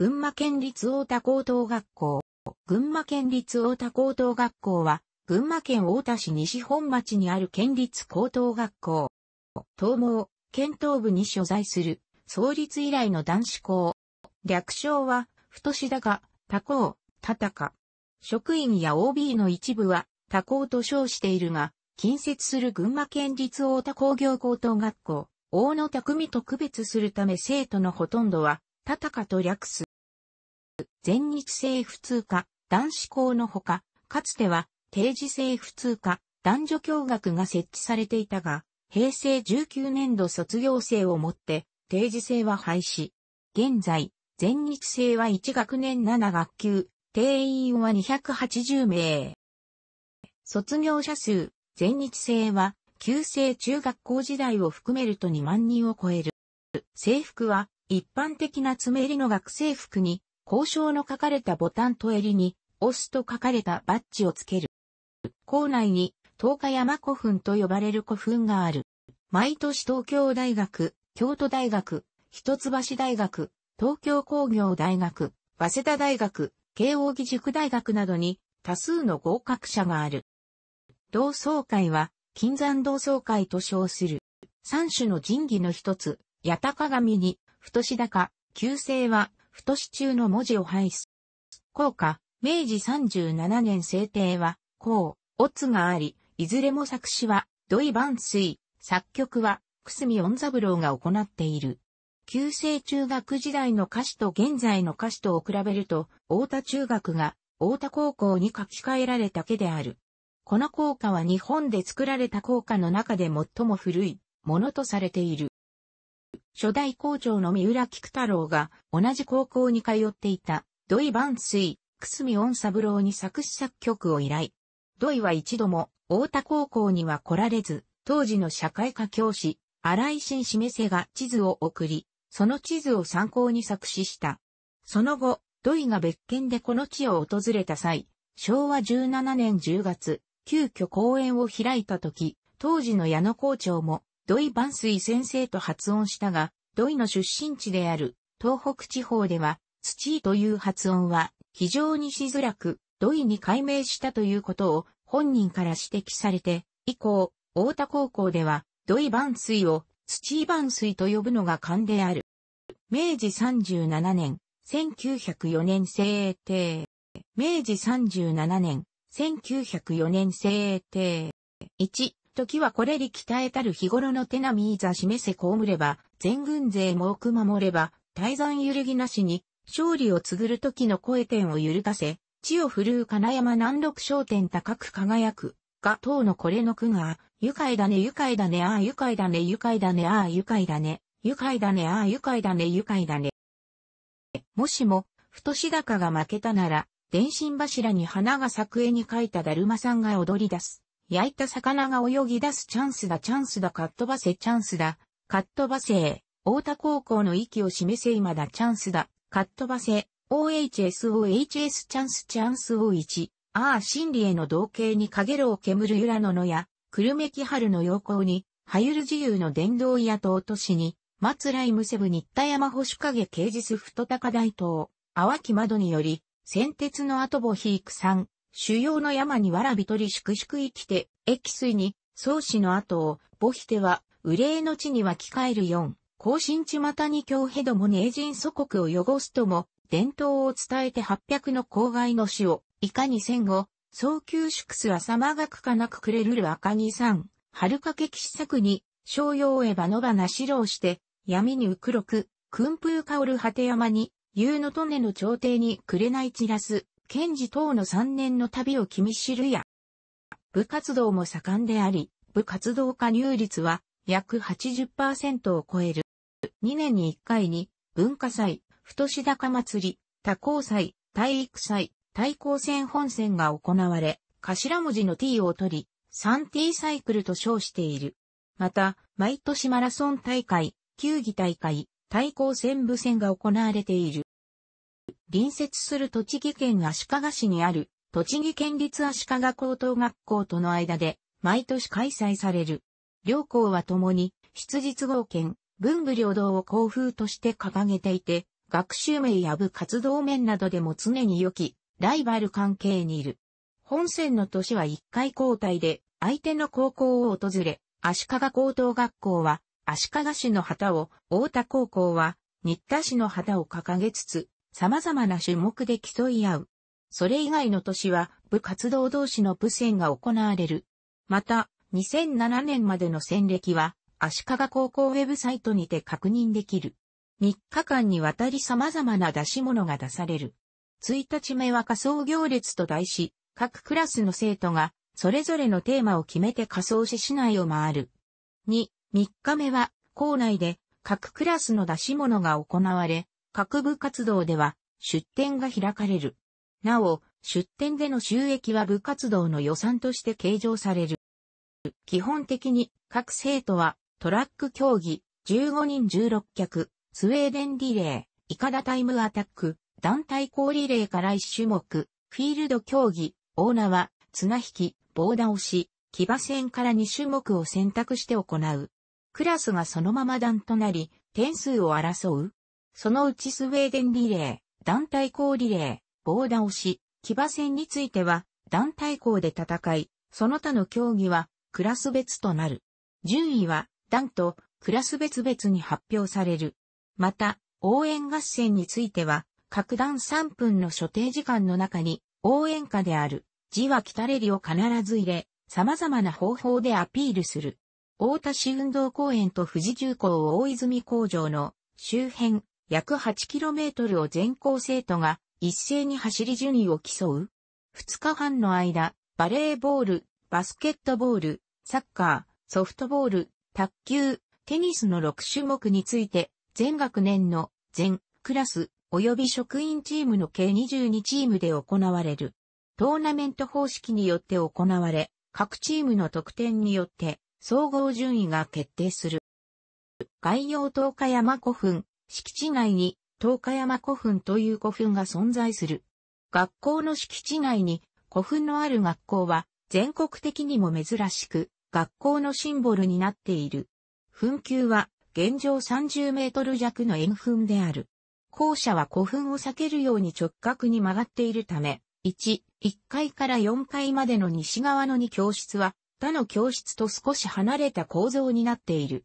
群馬県立太田高等学校。群馬県立太田高等学校は、群馬県太田市西本町にある県立高等学校。東毛、県東部に所在する、創立以来の男子校。略称は、太志だが、他校、他高。職員や OB の一部は、他校と称しているが、近接する群馬県立太田工業高等学校、大野匠と区別するため生徒のほとんどは、他高と略す。全日制普通科、男子校のほか、かつては定時制普通科、男女共学が設置されていたが、平成19年度卒業生をもって定時制は廃止。現在、全日制は1学年7学級、定員は280名。卒業者数、全日制は、旧制中学校時代を含めると2万人を超える。制服は、一般的な詰めりの学生服に、交渉の書かれたボタンと襟に、押すと書かれたバッジをつける。校内に、東海山古墳と呼ばれる古墳がある。毎年東京大学、京都大学、一橋大学、東京工業大学、早稲田大学、慶応義塾大学などに多数の合格者がある。同窓会は、金山同窓会と称する。三種の神器の一つ、八高神に、太し高、旧姓は、太市中の文字を排す。効果、明治37年制定は、こう、オツがあり、いずれも作詞は、土井万水、作曲は、久住恩三郎が行っている。旧制中学時代の歌詞と現在の歌詞とを比べると、大田中学が大田高校に書き換えられたけである。この効果は日本で作られた効果の中で最も古いものとされている。初代校長の三浦菊太郎が同じ高校に通っていた土井万水、久住温三郎に作詞作曲を依頼。土井は一度も大田高校には来られず、当時の社会科教師、荒井新示せが地図を送り、その地図を参考に作詞した。その後、土井が別件でこの地を訪れた際、昭和17年10月、急遽公演を開いた時、当時の矢野校長も、土井万水先生と発音したが、土井の出身地である東北地方では土井という発音は非常にしづらく土井に改名したということを本人から指摘されて以降、大田高校では土井万水を土井万水と呼ぶのが勘である。明治37年、1904年制定。明治37年、1904年制定。1、時はこれり鍛えたる日頃の手並みいざ示せこむれば、全軍勢もく守れば、大山揺るぎなしに、勝利を継ぐる時の声点を揺るがせ、地を振るう金山南六商店高く輝く、が等のこれの句が、愉快だね愉快だねああ愉快だね愉快だねああ愉快だね、愉快だねああ愉快だね愉快だね。もしも、太し高が負けたなら、電信柱に花が咲く絵に描いただるまさんが踊り出す。焼いた魚が泳ぎ出すチャンスだチャンスだかっ飛ばせチャンスだ、かっ飛ばせ、大田高校の息を示せ今だチャンスだ、かっ飛ばせ、OHSOHS チャンスチャンス O1、ああ真理への同型にかげろう煙るゆらののや、くるめき春の陽光に、はゆる自由の殿堂やと落としに、松来無せぶ新田山星影影啓す太高大東、淡き窓により、先鉄の後母ひいくさん、主要の山にわらびとり粛々生きて、液水に、宗氏の後を、母ひては、憂いの地には帰返る四、後進地股に京ヘども名人祖国を汚すとも、伝統を伝えて八百の公害の死を、いかに戦後、早急祝すは様がくかなくくれるる赤木さん、春かけ岸作に、商用へばのばな白をして、闇にうくろく、訓風香る果て山に、夕のとねの朝廷にくれない散らす、賢治等の3年の旅を君知るや。部活動も盛んであり、部活動加入率は約80%を超える。2年に1回に文化祭、太子高祭り、多校祭、体育祭、対抗戦本戦が行われ、頭文字の t を取り、3t サイクルと称している。また、毎年マラソン大会、球技大会、対抗戦部戦が行われている。隣接する栃木県足利市にある、栃木県立足利高等学校との間で、毎年開催される。両校は共に、質実合憲、文武両道を校風として掲げていて、学習名や部活動面などでも常に良き、ライバル関係にいる。本戦の年は1回交代で、相手の高校を訪れ、足利高等学校は、足利市の旗を、大田高校は、新田市の旗を掲げつつ、様々な種目で競い合う。それ以外の年は部活動同士の部戦が行われる。また、2007年までの戦歴は、足利高校ウェブサイトにて確認できる。3日間にわたり様々な出し物が出される。1日目は仮想行列と題し、各クラスの生徒が、それぞれのテーマを決めて仮想し市内を回る。2、3日目は、校内で、各クラスの出し物が行われ、各部活動では出展が開かれる。なお、出展での収益は部活動の予算として計上される。基本的に各生徒はトラック競技、15人16脚、スウェーデンリレー、イカダタイムアタック、団体高リレーから1種目、フィールド競技、オーナは綱引き、棒倒し、騎馬戦から2種目を選択して行う。クラスがそのまま段となり、点数を争うそのうちスウェーデンリレー、団体校リレー、棒倒し、騎馬戦については、団体校で戦い、その他の競技は、クラス別となる。順位は、団と、クラス別々に発表される。また、応援合戦については、各段3分の所定時間の中に、応援歌である、字は来たれりを必ず入れ、様々な方法でアピールする。大田市運動公園と富士重工大泉工場の周辺約 8km を全校生徒が一斉に走り順位を競う。2日半の間、バレーボール、バスケットボール、サッカー、ソフトボール、卓球、テニスの6種目について、全学年の全クラス及び職員チームの計22チームで行われる。トーナメント方式によって行われ、各チームの得点によって総合順位が決定する。概要東日山古墳、敷地内に、東海山古墳という古墳が存在する。学校の敷地内に古墳のある学校は全国的にも珍しく、学校のシンボルになっている。墳丘は現状30メートル弱の円墳である。校舎は古墳を避けるように直角に曲がっているため、1、1階から4階までの西側の2教室は他の教室と少し離れた構造になっている。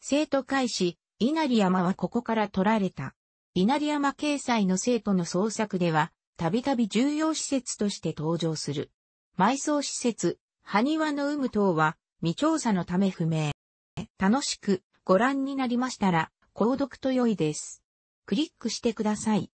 生徒会始、稲荷山はここから取られた。稲荷山掲載の生徒の創作では、たびたび重要施設として登場する。埋葬施設、埴輪の有無等は未調査のため不明。楽しくご覧になりましたら、購読と良いです。クリックしてください。